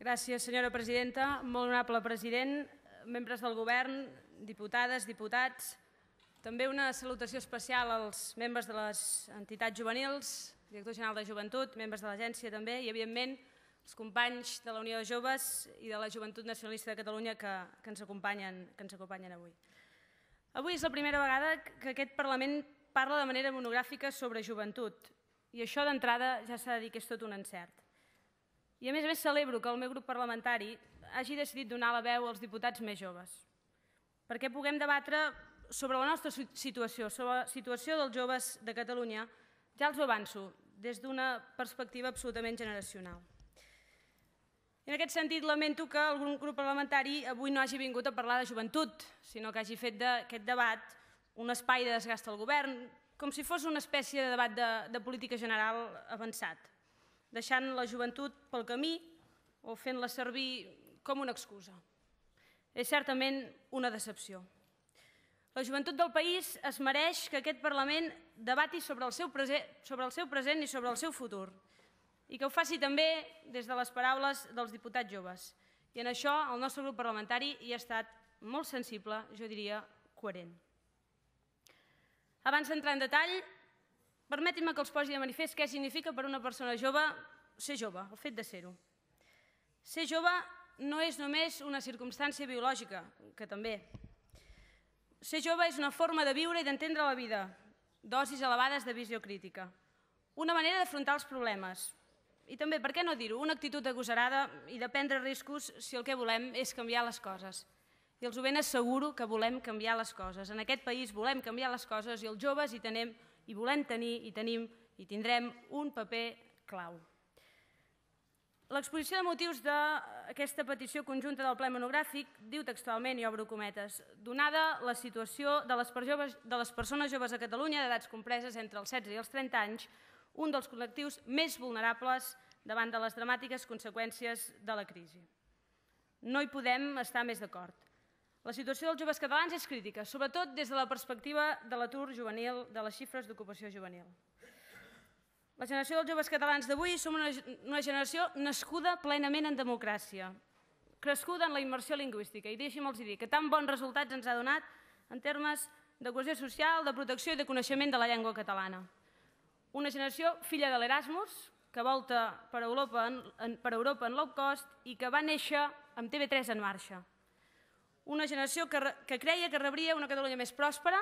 Gràcies, senyora presidenta. Molt honorable president, membres del govern, diputades, diputats, també una salutació especial als membres de les entitats juvenils, director general de joventut, membres de l'agència també, i evidentment els companys de la Unió de Joves i de la Joventut Nacionalista de Catalunya que, que, ens, acompanyen, que ens acompanyen avui. Avui és la primera vegada que aquest Parlament parla de manera monogràfica sobre joventut, i això d'entrada ja s'ha de dir que és tot un encert. I a més a més celebro que el meu grup parlamentari hagi decidit donar la veu als diputats més joves, perquè puguem debatre sobre la nostra situació, sobre la situació dels joves de Catalunya, ja els ho avanço, des d'una perspectiva absolutament generacional. En aquest sentit, lamento que algun grup parlamentari avui no hagi vingut a parlar de joventut, sinó que hagi fet d'aquest debat un espai de desgast al govern, com si fos una espècie de debat de, de política general avançat deixant la joventut pel camí o fent-la servir com una excusa. És certament una decepció. La joventut del país es mereix que aquest Parlament debati sobre el seu, present, sobre el seu present i sobre el seu futur i que ho faci també des de les paraules dels diputats joves. I en això el nostre grup parlamentari hi ha estat molt sensible, jo diria coherent. Abans d'entrar en detall, Permetin-me que els posi de manifest què significa per una persona jove ser jove, el fet de ser-ho. Ser jove no és només una circumstància biològica, que també. Ser jove és una forma de viure i d'entendre la vida, dosis elevades de visió crítica, una manera d'afrontar els problemes, i també, per què no dir-ho, una actitud agosarada i de prendre riscos si el que volem és canviar les coses. I els ho ben asseguro que volem canviar les coses. En aquest país volem canviar les coses i els joves hi tenem i volem tenir i tenim i tindrem un paper clau. L'exposició de motius d'aquesta petició conjunta del ple monogràfic diu textualment, i obro cometes, donada la situació de les, joves, de les persones joves a Catalunya d'edats compreses entre els 16 i els 30 anys, un dels col·lectius més vulnerables davant de les dramàtiques conseqüències de la crisi. No hi podem estar més d'acord. La situació dels joves catalans és crítica, sobretot des de la perspectiva de l'atur juvenil, de les xifres d'ocupació juvenil. La generació dels joves catalans d'avui som una, una generació nascuda plenament en democràcia, crescuda en la immersió lingüística. I deixi'm-los dir que tan bons resultats ens ha donat en termes de cohesió social, de protecció i de coneixement de la llengua catalana. Una generació filla de l'Erasmus, que volta per Europa en, en, per Europa en low cost i que va néixer amb TV3 en marxa una generació que, que creia que rebria una Catalunya més pròspera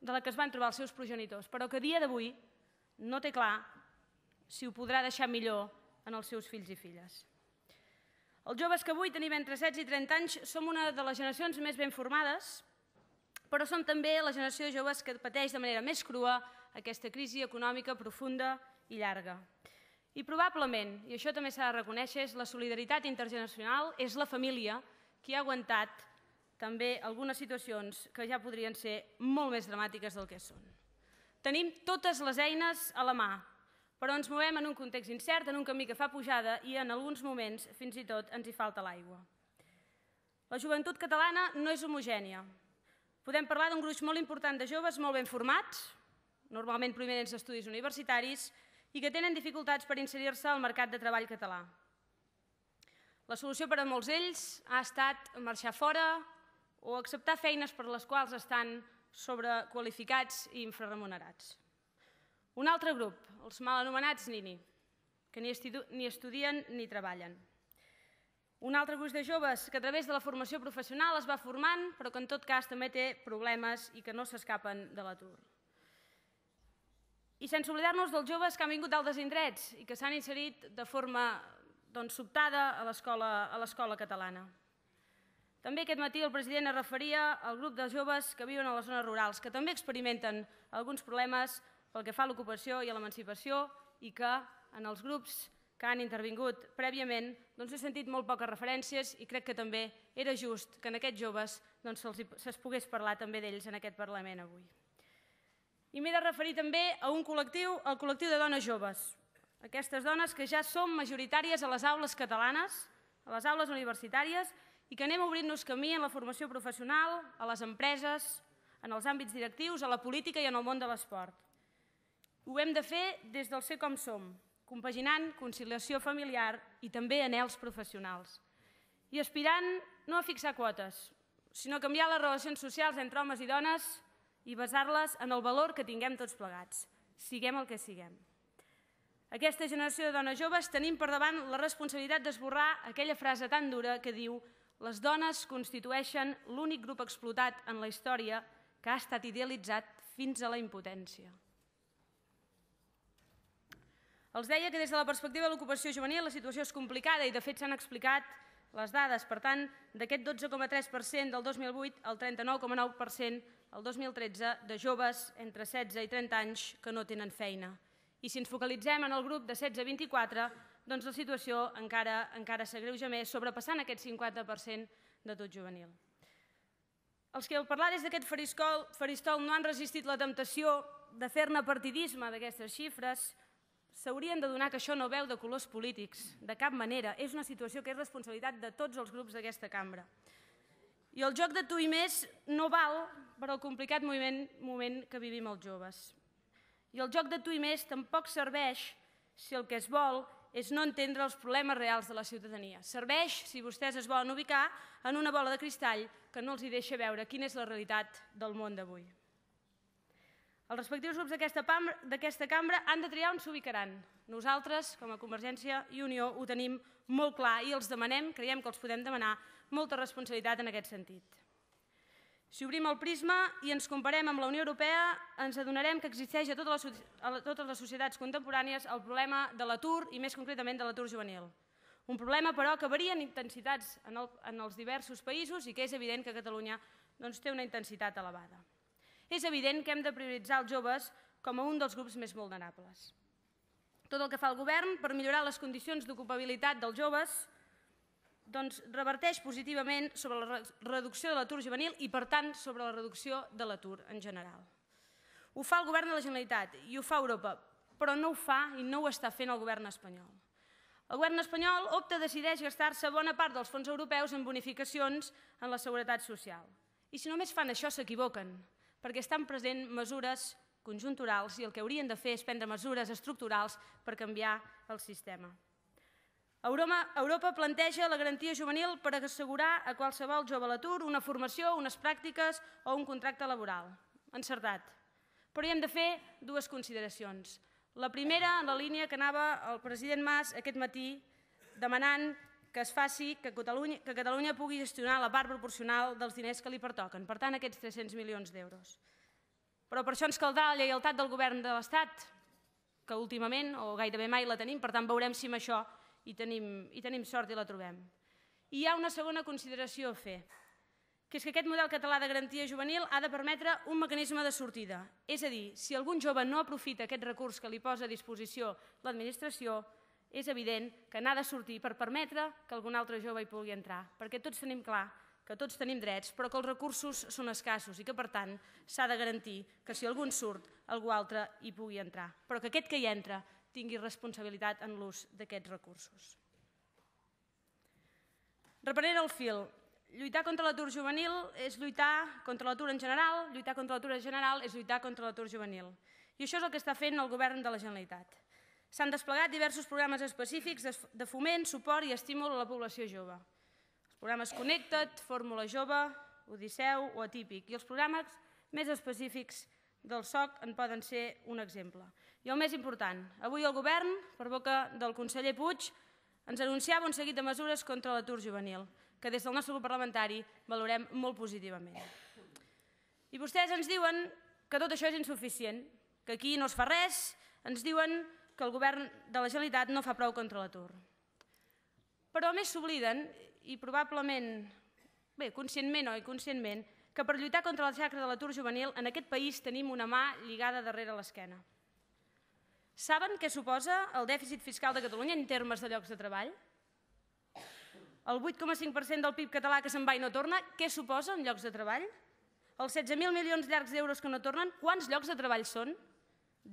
de la que es van trobar els seus progenitors, però que a dia d'avui no té clar si ho podrà deixar millor en els seus fills i filles. Els joves que avui tenim entre 16 i 30 anys som una de les generacions més ben formades, però som també la generació de joves que pateix de manera més crua aquesta crisi econòmica profunda i llarga. I probablement, i això també s'ha de reconèixer, és la solidaritat intergeneracional, és la família qui ha aguantat també algunes situacions que ja podrien ser molt més dramàtiques del que són. Tenim totes les eines a la mà, però ens movem en un context incert, en un camí que fa pujada i en alguns moments fins i tot ens hi falta l'aigua. La joventut catalana no és homogènia. Podem parlar d'un gruix molt important de joves molt ben formats, normalment provenents d'estudis universitaris, i que tenen dificultats per inserir-se al mercat de treball català. La solució per a molts d'ells ha estat marxar fora o acceptar feines per les quals estan sobrequalificats i infraremunerats. Un altre grup, els mal anomenats nini, que ni, ni estudien ni treballen. Un altre gruix de joves que a través de la formació professional es va formant, però que en tot cas també té problemes i que no s'escapen de l'atur. I sense oblidar-nos dels joves que han vingut d'altres indrets i que s'han inserit de forma doncs, sobtada a l'escola catalana. També aquest matí el president es referia al grup de joves que viuen a les zones rurals, que també experimenten alguns problemes pel que fa a l'ocupació i a l'emancipació i que en els grups que han intervingut prèviament doncs he sentit molt poques referències i crec que també era just que en aquests joves doncs, se'ls pogués parlar també d'ells en aquest Parlament avui. I m'he de referir també a un col·lectiu, al col·lectiu de dones joves, aquestes dones que ja som majoritàries a les aules catalanes, a les aules universitàries, i que anem obrint-nos camí en la formació professional, a les empreses, en els àmbits directius, a la política i en el món de l'esport. Ho hem de fer des del ser com som, compaginant conciliació familiar i també anells professionals. I aspirant no a fixar quotes, sinó a canviar les relacions socials entre homes i dones i basar-les en el valor que tinguem tots plegats, siguem el que siguem. Aquesta generació de dones joves tenim per davant la responsabilitat d'esborrar aquella frase tan dura que diu les dones constitueixen l'únic grup explotat en la història que ha estat idealitzat fins a la impotència. Els deia que des de la perspectiva de l'ocupació juvenil la situació és complicada i de fet s'han explicat les dades. Per tant, d'aquest 12,3% del 2008 al 39,9% el 2013 de joves entre 16 i 30 anys que no tenen feina. I si ens focalitzem en el grup de 16 a 24, doncs la situació encara encara s'agreuja més, sobrepassant aquest 50% de tot juvenil. Els que al parlar des d'aquest faristol, faristol no han resistit la temptació de fer-ne partidisme d'aquestes xifres, s'haurien de donar que això no veu de colors polítics, de cap manera. És una situació que és responsabilitat de tots els grups d'aquesta cambra. I el joc de tu i més no val per al complicat moviment, moment que vivim els joves. I el joc de tu i més tampoc serveix si el que es vol és no entendre els problemes reals de la ciutadania. Serveix si vostès es volen ubicar en una bola de cristall que no els hi deixa veure quina és la realitat del món d'avui. Els respectius grups d'aquesta cambra han de triar on s'ubicaran. Nosaltres, com a Convergència i Unió, ho tenim molt clar i els demanem, creiem que els podem demanar, molta responsabilitat en aquest sentit. Si obrim el prisma i ens comparem amb la Unió Europea, ens adonarem que existeix a totes les, a totes les societats contemporànies el problema de l'atur i més concretament de l'atur juvenil. Un problema, però, que varia en intensitats en, els diversos països i que és evident que Catalunya doncs, té una intensitat elevada. És evident que hem de prioritzar els joves com a un dels grups més vulnerables. Tot el que fa el govern per millorar les condicions d'ocupabilitat dels joves doncs, reverteix positivament sobre la reducció de l'atur juvenil i, per tant, sobre la reducció de l'atur en general. Ho fa el govern de la Generalitat i ho fa Europa, però no ho fa i no ho està fent el govern espanyol. El govern espanyol opta decideix gastar-se bona part dels fons europeus en bonificacions en la seguretat social. I si només fan això s'equivoquen, perquè estan present mesures conjunturals i el que haurien de fer és prendre mesures estructurals per canviar el sistema. Europa, Europa planteja la garantia juvenil per assegurar a qualsevol jove a l'atur una formació, unes pràctiques o un contracte laboral. Encertat. Però hi hem de fer dues consideracions. La primera, en la línia que anava el president Mas aquest matí, demanant que es faci que Catalunya, que Catalunya pugui gestionar la part proporcional dels diners que li pertoquen, per tant, aquests 300 milions d'euros. Però per això ens caldrà la lleialtat del govern de l'Estat, que últimament, o gairebé mai la tenim, per tant veurem si amb això i tenim, i tenim sort i la trobem. I hi ha una segona consideració a fer, que és que aquest model català de garantia juvenil ha de permetre un mecanisme de sortida. És a dir, si algun jove no aprofita aquest recurs que li posa a disposició l'administració, és evident que n'ha de sortir per permetre que algun altre jove hi pugui entrar, perquè tots tenim clar que tots tenim drets, però que els recursos són escassos i que, per tant, s'ha de garantir que si algun surt, algú altre hi pugui entrar. Però que aquest que hi entra tingui responsabilitat en l'ús d'aquests recursos. Reprenent el fil, lluitar contra l'atur juvenil és lluitar contra l'atur en general, lluitar contra l'atur en general és lluitar contra l'atur juvenil. I això és el que està fent el govern de la Generalitat. S'han desplegat diversos programes específics de foment, suport i estímul a la població jove. Els programes Connecta't, Fórmula Jove, Odisseu o Atípic. I els programes més específics del SOC en poden ser un exemple. I el més important, avui el govern, per boca del conseller Puig, ens anunciava un seguit de mesures contra l'atur juvenil, que des del nostre grup parlamentari valorem molt positivament. I vostès ens diuen que tot això és insuficient, que aquí no es fa res, ens diuen que el govern de la Generalitat no fa prou contra l'atur. Però a més s'obliden, i probablement, bé, conscientment o inconscientment, que per lluitar contra la xacra de l'atur juvenil en aquest país tenim una mà lligada darrere l'esquena. Saben què suposa el dèficit fiscal de Catalunya en termes de llocs de treball? El 8,5% del PIB català que se'n va i no torna, què suposa en llocs de treball? Els 16.000 milions llargs d'euros que no tornen, quants llocs de treball són?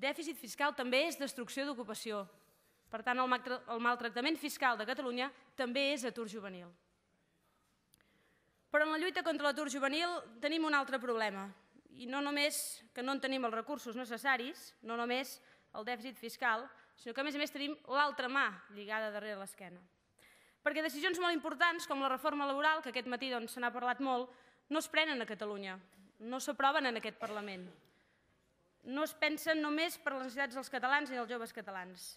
Dèficit fiscal també és destrucció d'ocupació. Per tant, el, maltractament fiscal de Catalunya també és atur juvenil. Però en la lluita contra l'atur juvenil tenim un altre problema. I no només que no en tenim els recursos necessaris, no només que el dèficit fiscal, sinó que a més a més tenim l'altra mà lligada darrere l'esquena. Perquè decisions molt importants, com la reforma laboral, que aquest matí doncs, se n'ha parlat molt, no es prenen a Catalunya, no s'aproven en aquest Parlament. No es pensen només per les necessitats dels catalans i dels joves catalans.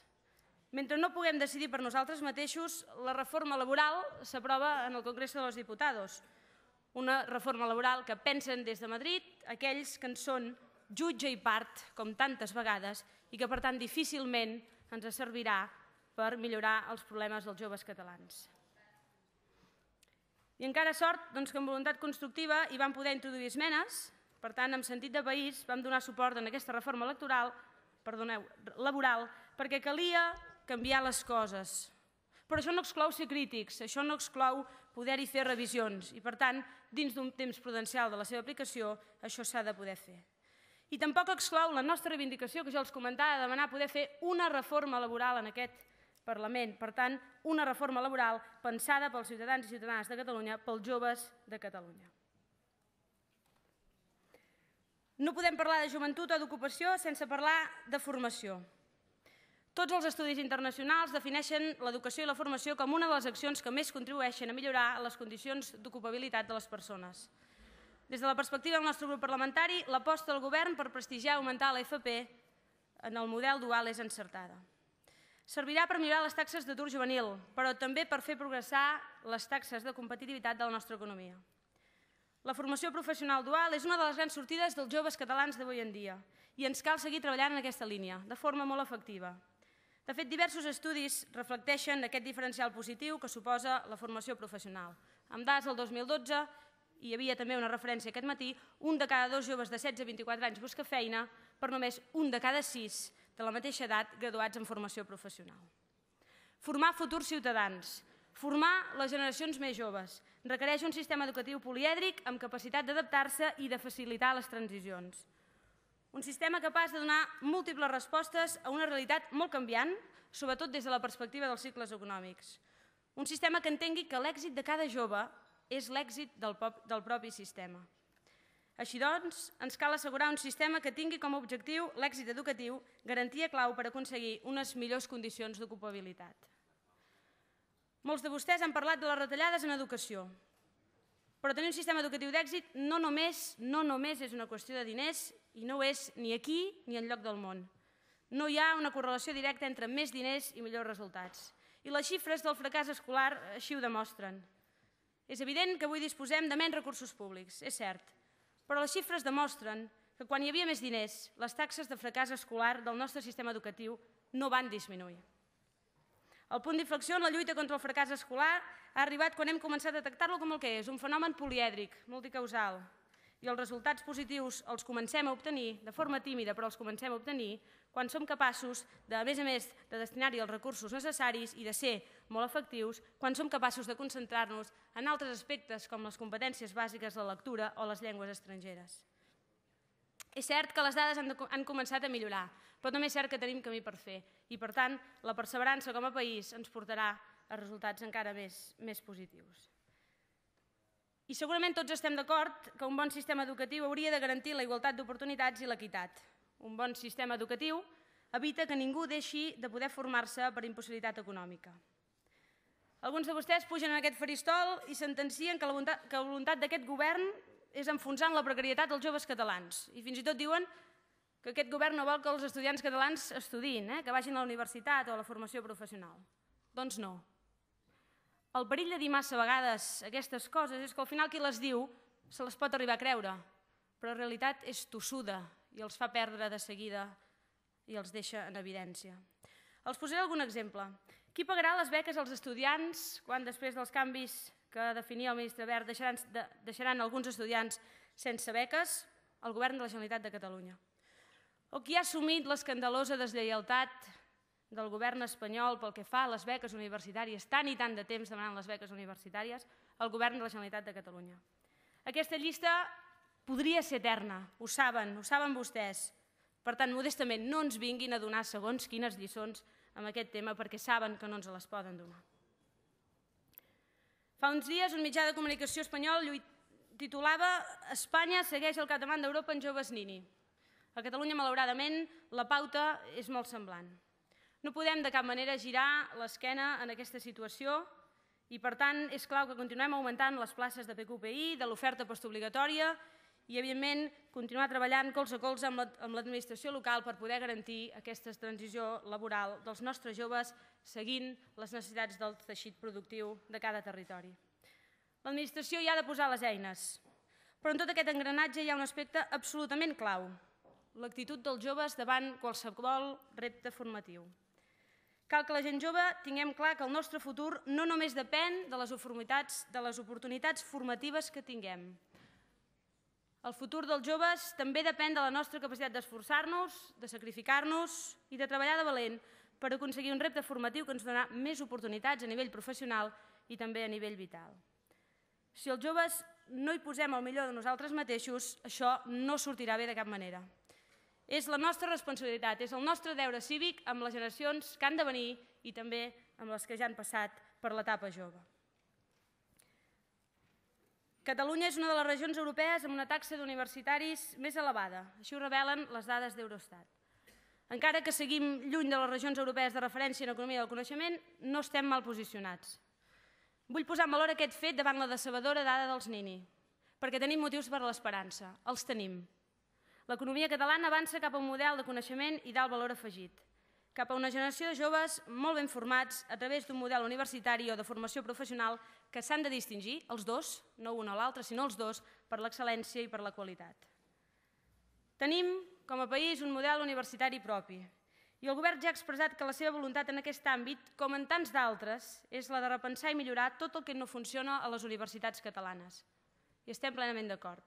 Mentre no puguem decidir per nosaltres mateixos, la reforma laboral s'aprova en el Congrés dels Diputados. Una reforma laboral que pensen des de Madrid aquells que en són jutge i part, com tantes vegades, i que, per tant, difícilment ens servirà per millorar els problemes dels joves catalans. I encara sort doncs, que amb voluntat constructiva hi vam poder introduir esmenes, per tant, amb sentit de país, vam donar suport en aquesta reforma electoral, perdoneu, laboral, perquè calia canviar les coses. Però això no exclou ser crítics, això no exclou poder-hi fer revisions i, per tant, dins d'un temps prudencial de la seva aplicació, això s'ha de poder fer. I tampoc exclou la nostra reivindicació, que jo els comentava, de demanar poder fer una reforma laboral en aquest Parlament. Per tant, una reforma laboral pensada pels ciutadans i ciutadanes de Catalunya, pels joves de Catalunya. No podem parlar de joventut o d'ocupació sense parlar de formació. Tots els estudis internacionals defineixen l'educació i la formació com una de les accions que més contribueixen a millorar les condicions d'ocupabilitat de les persones. Des de la perspectiva del nostre grup parlamentari, l'aposta del govern per prestigiar i augmentar l'FP en el model dual és encertada. Servirà per millorar les taxes d'atur juvenil, però també per fer progressar les taxes de competitivitat de la nostra economia. La formació professional dual és una de les grans sortides dels joves catalans d'avui en dia i ens cal seguir treballant en aquesta línia, de forma molt efectiva. De fet, diversos estudis reflecteixen aquest diferencial positiu que suposa la formació professional. Amb dades del 2012, hi havia també una referència aquest matí, un de cada dos joves de 16 a 24 anys busca feina, per només un de cada sis de la mateixa edat graduats en formació professional. Formar futurs ciutadans, formar les generacions més joves, requereix un sistema educatiu polièdric amb capacitat d'adaptar-se i de facilitar les transicions. Un sistema capaç de donar múltiples respostes a una realitat molt canviant, sobretot des de la perspectiva dels cicles econòmics. Un sistema que entengui que l'èxit de cada jove és l'èxit del, del propi sistema. Així doncs, ens cal assegurar un sistema que tingui com a objectiu l'èxit educatiu, garantia clau per aconseguir unes millors condicions d'ocupabilitat. Molts de vostès han parlat de les retallades en educació, però tenir un sistema educatiu d'èxit no només no només és una qüestió de diners i no ho és ni aquí ni en lloc del món. No hi ha una correlació directa entre més diners i millors resultats. I les xifres del fracàs escolar així ho demostren. És evident que avui disposem de menys recursos públics, és cert, però les xifres demostren que quan hi havia més diners, les taxes de fracàs escolar del nostre sistema educatiu no van disminuir. El punt d'inflexió en la lluita contra el fracàs escolar ha arribat quan hem començat a detectar-lo com el que és, un fenomen polièdric, multicausal, i els resultats positius els comencem a obtenir, de forma tímida, però els comencem a obtenir, quan som capaços, de, a més a més, de destinar-hi els recursos necessaris i de ser molt efectius, quan som capaços de concentrar-nos en altres aspectes com les competències bàsiques de lectura o les llengües estrangeres. És cert que les dades han, de, han començat a millorar, però també és cert que tenim camí per fer i, per tant, la perseverança com a país ens portarà a resultats encara més, més positius. I segurament tots estem d'acord que un bon sistema educatiu hauria de garantir la igualtat d'oportunitats i l'equitat, un bon sistema educatiu evita que ningú deixi de poder formar-se per impossibilitat econòmica. Alguns de vostès pugen en aquest faristol i sentencien que la voluntat, que la voluntat d'aquest govern és enfonsant la precarietat dels joves catalans. I fins i tot diuen que aquest govern no vol que els estudiants catalans estudiïn, eh? que vagin a la universitat o a la formació professional. Doncs no. El perill de dir massa vegades aquestes coses és que al final qui les diu se les pot arribar a creure, però en realitat és tossuda, i els fa perdre de seguida i els deixa en evidència. Els posaré algun exemple. Qui pagarà les beques als estudiants quan després dels canvis que definia el ministre Verde deixaran, de, deixaran alguns estudiants sense beques? El govern de la Generalitat de Catalunya. O qui ha assumit l'escandalosa deslleialtat del govern espanyol pel que fa a les beques universitàries, tant i tant de temps demanant les beques universitàries, el govern de la Generalitat de Catalunya. Aquesta llista podria ser eterna, ho saben, ho saben vostès. Per tant, modestament, no ens vinguin a donar segons quines lliçons amb aquest tema perquè saben que no ens les poden donar. Fa uns dies, un mitjà de comunicació espanyol titulava «Espanya segueix el catamant d'Europa en joves nini». A Catalunya, malauradament, la pauta és molt semblant. No podem de cap manera girar l'esquena en aquesta situació i, per tant, és clau que continuem augmentant les places de PQPI, de l'oferta postobligatòria i, evidentment, continuar treballant colze a colze amb l'administració local per poder garantir aquesta transició laboral dels nostres joves seguint les necessitats del teixit productiu de cada territori. L'administració hi ha de posar les eines, però en tot aquest engranatge hi ha un aspecte absolutament clau, l'actitud dels joves davant qualsevol repte formatiu. Cal que la gent jove tinguem clar que el nostre futur no només depèn de les, de les oportunitats formatives que tinguem, el futur dels joves també depèn de la nostra capacitat d'esforçar-nos, de sacrificar-nos i de treballar de valent per aconseguir un repte formatiu que ens donarà més oportunitats a nivell professional i també a nivell vital. Si els joves no hi posem el millor de nosaltres mateixos, això no sortirà bé de cap manera. És la nostra responsabilitat, és el nostre deure cívic amb les generacions que han de venir i també amb les que ja han passat per l'etapa jove. Catalunya és una de les regions europees amb una taxa d'universitaris més elevada, així ho revelen les dades d'Eurostat. Encara que seguim lluny de les regions europees de referència en economia del coneixement, no estem mal posicionats. Vull posar en valor aquest fet davant la decebedora dada dels Nini, perquè tenim motius per a l'esperança. Els tenim. L'economia catalana avança cap a un model de coneixement i d'alt valor afegit cap a una generació de joves molt ben formats a través d'un model universitari o de formació professional que s'han de distingir, els dos, no un o l'altre, sinó els dos, per l'excel·lència i per la qualitat. Tenim, com a país, un model universitari propi, i el govern ja ha expressat que la seva voluntat en aquest àmbit, com en tants d'altres, és la de repensar i millorar tot el que no funciona a les universitats catalanes. I estem plenament d'acord.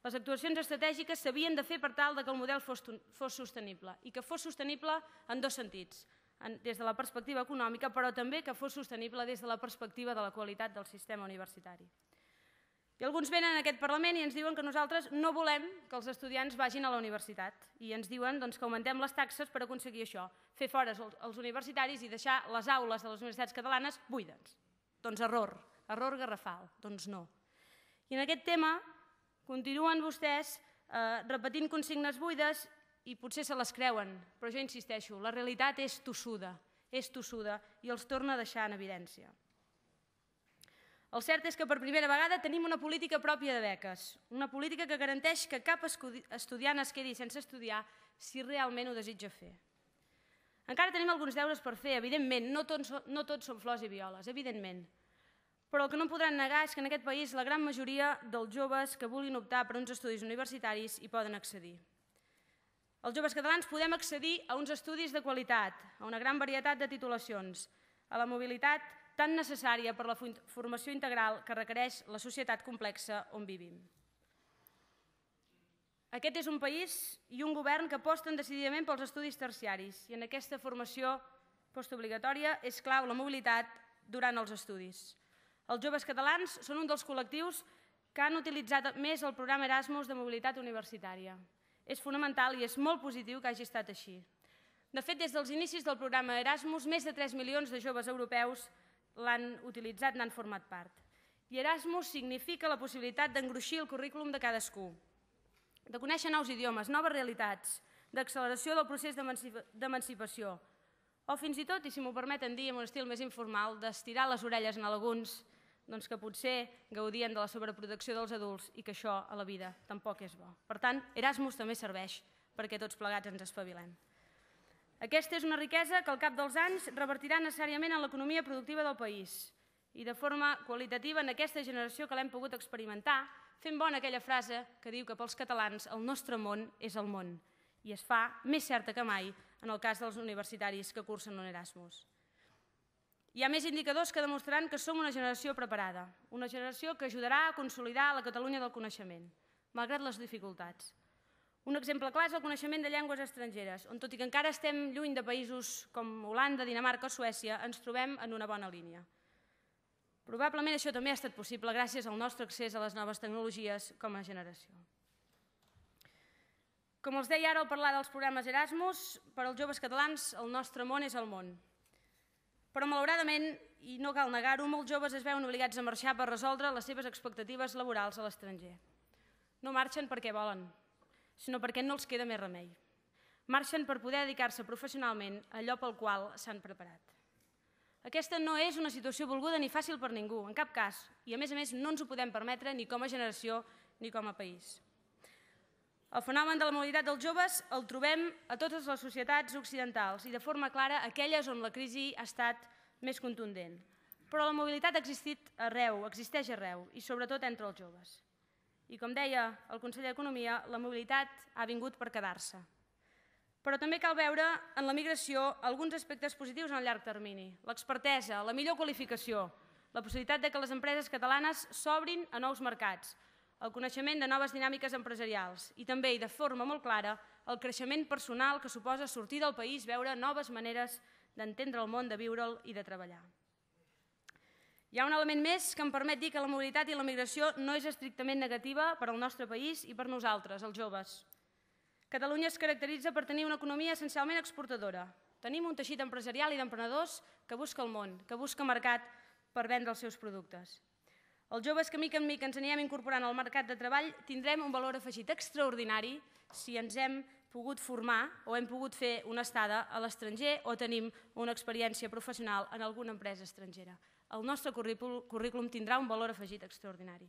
Les actuacions estratègiques s'havien de fer per tal que el model fos, fos sostenible i que fos sostenible en dos sentits, en, des de la perspectiva econòmica, però també que fos sostenible des de la perspectiva de la qualitat del sistema universitari. I alguns venen a aquest Parlament i ens diuen que nosaltres no volem que els estudiants vagin a la universitat i ens diuen doncs, que augmentem les taxes per aconseguir això, fer fora els universitaris i deixar les aules de les universitats catalanes buides. Doncs error, error garrafal, doncs no. I en aquest tema Continuen vostès eh, repetint consignes buides i potser se les creuen, però jo insisteixo, la realitat és tossuda, és tossuda i els torna a deixar en evidència. El cert és que per primera vegada tenim una política pròpia de beques, una política que garanteix que cap estudiant es quedi sense estudiar si realment ho desitja fer. Encara tenim alguns deures per fer, evidentment, no tots, no tots són flors i violes, evidentment, però el que no podran negar és que en aquest país la gran majoria dels joves que vulguin optar per uns estudis universitaris hi poden accedir. Els joves catalans podem accedir a uns estudis de qualitat, a una gran varietat de titulacions, a la mobilitat tan necessària per la formació integral que requereix la societat complexa on vivim. Aquest és un país i un govern que aposten decididament pels estudis terciaris i en aquesta formació postobligatòria és clau la mobilitat durant els estudis. Els joves catalans són un dels col·lectius que han utilitzat més el programa Erasmus de mobilitat universitària. És fonamental i és molt positiu que hagi estat així. De fet, des dels inicis del programa Erasmus, més de 3 milions de joves europeus l'han utilitzat, n'han format part. I Erasmus significa la possibilitat d'engruixir el currículum de cadascú, de conèixer nous idiomes, noves realitats, d'acceleració del procés d'emancipació, o fins i tot, i si m'ho permeten dir amb un estil més informal, d'estirar les orelles en alguns doncs que potser gaudien de la sobreprotecció dels adults i que això a la vida tampoc és bo. Per tant, Erasmus també serveix perquè tots plegats ens espavilem. Aquesta és una riquesa que al cap dels anys revertirà necessàriament en l'economia productiva del país i de forma qualitativa en aquesta generació que l'hem pogut experimentar, fent bona aquella frase que diu que pels catalans el nostre món és el món i es fa més certa que mai en el cas dels universitaris que cursen un Erasmus. Hi ha més indicadors que demostraran que som una generació preparada, una generació que ajudarà a consolidar la Catalunya del coneixement, malgrat les dificultats. Un exemple clar és el coneixement de llengües estrangeres, on tot i que encara estem lluny de països com Holanda, Dinamarca o Suècia, ens trobem en una bona línia. Probablement això també ha estat possible gràcies al nostre accés a les noves tecnologies com a generació. Com els deia ara al parlar dels programes Erasmus, per als joves catalans el nostre món és el món, però, malauradament, i no cal negar-ho, molts joves es veuen obligats a marxar per resoldre les seves expectatives laborals a l'estranger. No marxen perquè volen, sinó perquè no els queda més remei. Marxen per poder dedicar-se professionalment a allò pel qual s'han preparat. Aquesta no és una situació volguda ni fàcil per ningú, en cap cas, i a més a més no ens ho podem permetre ni com a generació ni com a país. El fenomen de la mobilitat dels joves el trobem a totes les societats occidentals i de forma clara aquelles on la crisi ha estat més contundent. Però la mobilitat ha existit arreu, existeix arreu, i sobretot entre els joves. I com deia el conseller d'Economia, la mobilitat ha vingut per quedar-se. Però també cal veure en la migració alguns aspectes positius en el llarg termini. L'expertesa, la millor qualificació, la possibilitat de que les empreses catalanes s'obrin a nous mercats, el coneixement de noves dinàmiques empresarials i també, i de forma molt clara, el creixement personal que suposa sortir del país, veure noves maneres d'entendre el món, de viure'l i de treballar. Hi ha un element més que em permet dir que la mobilitat i la migració no és estrictament negativa per al nostre país i per nosaltres, els joves. Catalunya es caracteritza per tenir una economia essencialment exportadora. Tenim un teixit empresarial i d'emprenedors que busca el món, que busca mercat per vendre els seus productes. Els joves que mica en mica ens anirem incorporant al mercat de treball tindrem un valor afegit extraordinari si ens hem pogut formar o hem pogut fer una estada a l'estranger o tenim una experiència professional en alguna empresa estrangera. El nostre currículum tindrà un valor afegit extraordinari.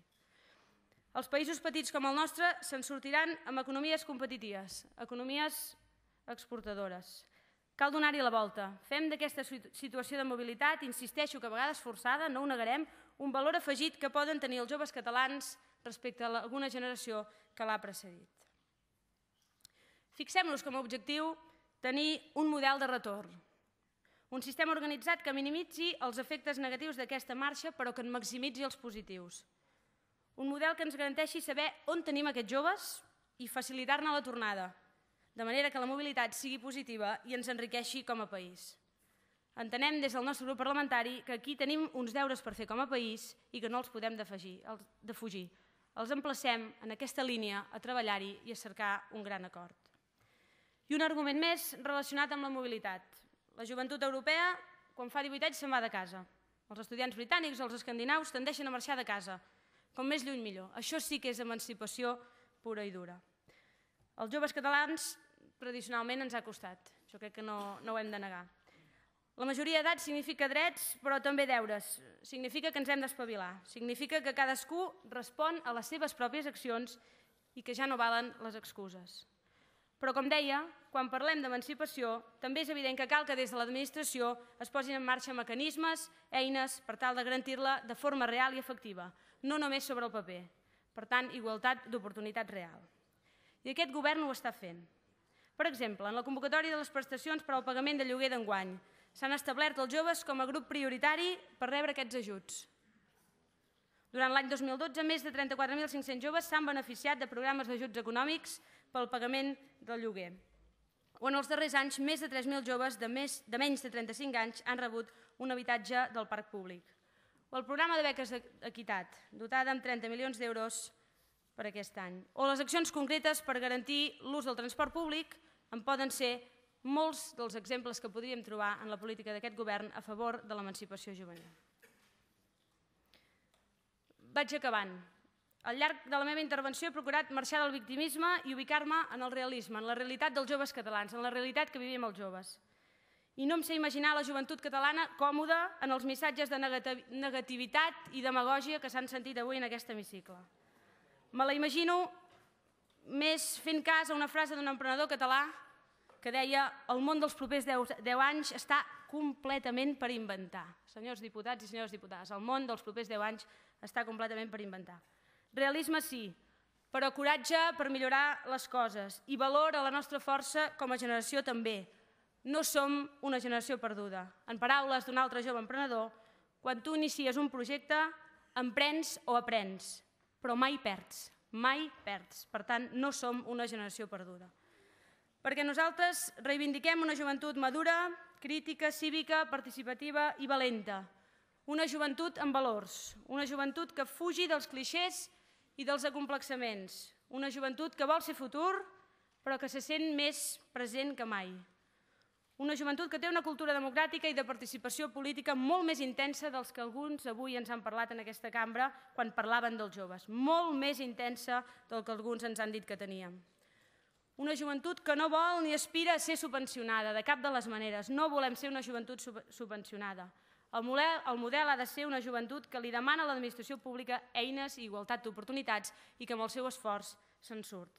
Els països petits com el nostre se'n sortiran amb economies competitives, economies exportadores. Cal donar-hi la volta. Fem d'aquesta situació de mobilitat, insisteixo que a vegades forçada, no ho negarem, un valor afegit que poden tenir els joves catalans respecte a alguna generació que l'ha precedit. Fixem-nos com a objectiu tenir un model de retorn, un sistema organitzat que minimitzi els efectes negatius d'aquesta marxa però que en maximitzi els positius. Un model que ens garanteixi saber on tenim aquests joves i facilitar-ne la tornada, de manera que la mobilitat sigui positiva i ens enriqueixi com a país. Entenem des del nostre grup parlamentari que aquí tenim uns deures per fer com a país i que no els podem defugir. Els, defugir. els emplacem en aquesta línia a treballar-hi i a cercar un gran acord. I un argument més relacionat amb la mobilitat. La joventut europea, quan fa 18 anys, se'n va de casa. Els estudiants britànics, els escandinaus, tendeixen a marxar de casa. Com més lluny, millor. Això sí que és emancipació pura i dura. Els joves catalans tradicionalment ens ha costat. Jo crec que no, no ho hem de negar. La majoria d'edat significa drets, però també deures. Significa que ens hem d'espavilar. Significa que cadascú respon a les seves pròpies accions i que ja no valen les excuses. Però, com deia, quan parlem d'emancipació, també és evident que cal que des de l'administració es posin en marxa mecanismes, eines, per tal de garantir-la de forma real i efectiva, no només sobre el paper. Per tant, igualtat d'oportunitat real. I aquest govern ho està fent. Per exemple, en la convocatòria de les prestacions per al pagament de lloguer d'enguany, s'han establert els joves com a grup prioritari per rebre aquests ajuts. Durant l'any 2012, més de 34.500 joves s'han beneficiat de programes d'ajuts econòmics pel pagament del lloguer, en els darrers anys més de 3.000 joves de, més, de menys de 35 anys han rebut un habitatge del parc públic. O el programa de beques d'equitat, dotada amb 30 milions d'euros per aquest any. O les accions concretes per garantir l'ús del transport públic en poden ser molts dels exemples que podríem trobar en la política d'aquest govern a favor de l'emancipació juvenil. Vaig acabant. Al llarg de la meva intervenció he procurat marxar del victimisme i ubicar-me en el realisme, en la realitat dels joves catalans, en la realitat que vivim els joves. I no em sé imaginar la joventut catalana còmoda en els missatges de negativitat i demagògia que s'han sentit avui en aquest hemicicle. Me la imagino més fent cas a una frase d'un emprenedor català que deia el món dels propers 10, 10 anys està completament per inventar. Senyors diputats i senyores diputades, el món dels propers 10 anys està completament per inventar. Realisme sí, però coratge per millorar les coses i valor a la nostra força com a generació també. No som una generació perduda. En paraules d'un altre jove emprenedor, quan tu inicies un projecte, emprens o aprens, però mai perds, mai perds. Per tant, no som una generació perduda perquè nosaltres reivindiquem una joventut madura, crítica, cívica, participativa i valenta. Una joventut amb valors, una joventut que fugi dels clixés i dels acomplexaments, una joventut que vol ser futur però que se sent més present que mai. Una joventut que té una cultura democràtica i de participació política molt més intensa dels que alguns avui ens han parlat en aquesta cambra quan parlaven dels joves, molt més intensa del que alguns ens han dit que teníem. Una joventut que no vol ni aspira a ser subvencionada, de cap de les maneres. No volem ser una joventut subvencionada. El model, el model ha de ser una joventut que li demana a l'administració pública eines i igualtat d'oportunitats i que amb el seu esforç se'n surt.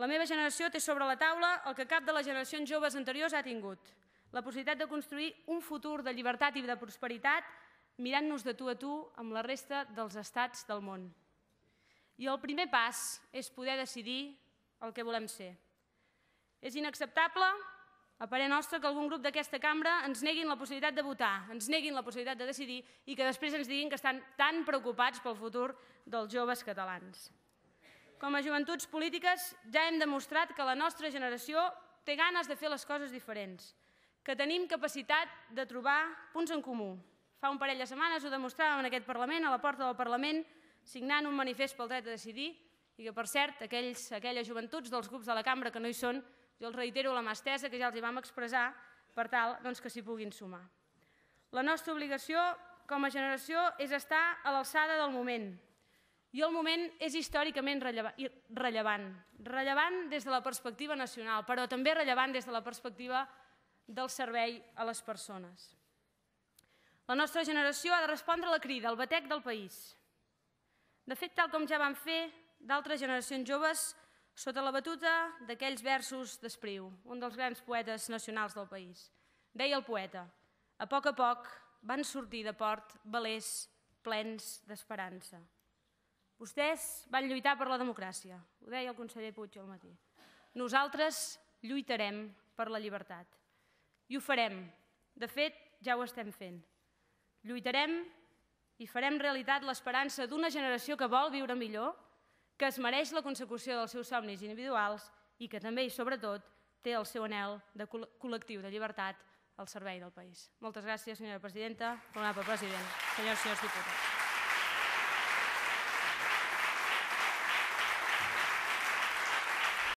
La meva generació té sobre la taula el que cap de les generacions joves anteriors ha tingut, la possibilitat de construir un futur de llibertat i de prosperitat mirant-nos de tu a tu amb la resta dels estats del món. I el primer pas és poder decidir el que volem ser. És inacceptable, a parer nostre, que algun grup d'aquesta cambra ens neguin la possibilitat de votar, ens neguin la possibilitat de decidir i que després ens diguin que estan tan preocupats pel futur dels joves catalans. Com a joventuts polítiques ja hem demostrat que la nostra generació té ganes de fer les coses diferents, que tenim capacitat de trobar punts en comú. Fa un parell de setmanes ho demostràvem en aquest Parlament, a la porta del Parlament, signant un manifest pel dret a decidir, i que, per cert, aquells, aquelles joventuts dels grups de la cambra que no hi són, jo els reitero la mà estesa que ja els hi vam expressar per tal doncs, que s'hi puguin sumar. La nostra obligació com a generació és estar a l'alçada del moment. I el moment és històricament rellevant. Rellevant des de la perspectiva nacional, però també rellevant des de la perspectiva del servei a les persones. La nostra generació ha de respondre a la crida, al batec del país. De fet, tal com ja vam fer d'altres generacions joves sota la batuta d'aquells versos d'Espriu, un dels grans poetes nacionals del país. Deia el poeta, a poc a poc van sortir de port valers plens d'esperança. Vostès van lluitar per la democràcia, ho deia el conseller Puig al matí. Nosaltres lluitarem per la llibertat. I ho farem. De fet, ja ho estem fent. Lluitarem i farem realitat l'esperança d'una generació que vol viure millor que es mereix la consecució dels seus somnis individuals i que també i sobretot té el seu anel de col·lectiu de llibertat al servei del país. Moltes gràcies, senyora presidenta, honorable president, senyors i senyors diputats.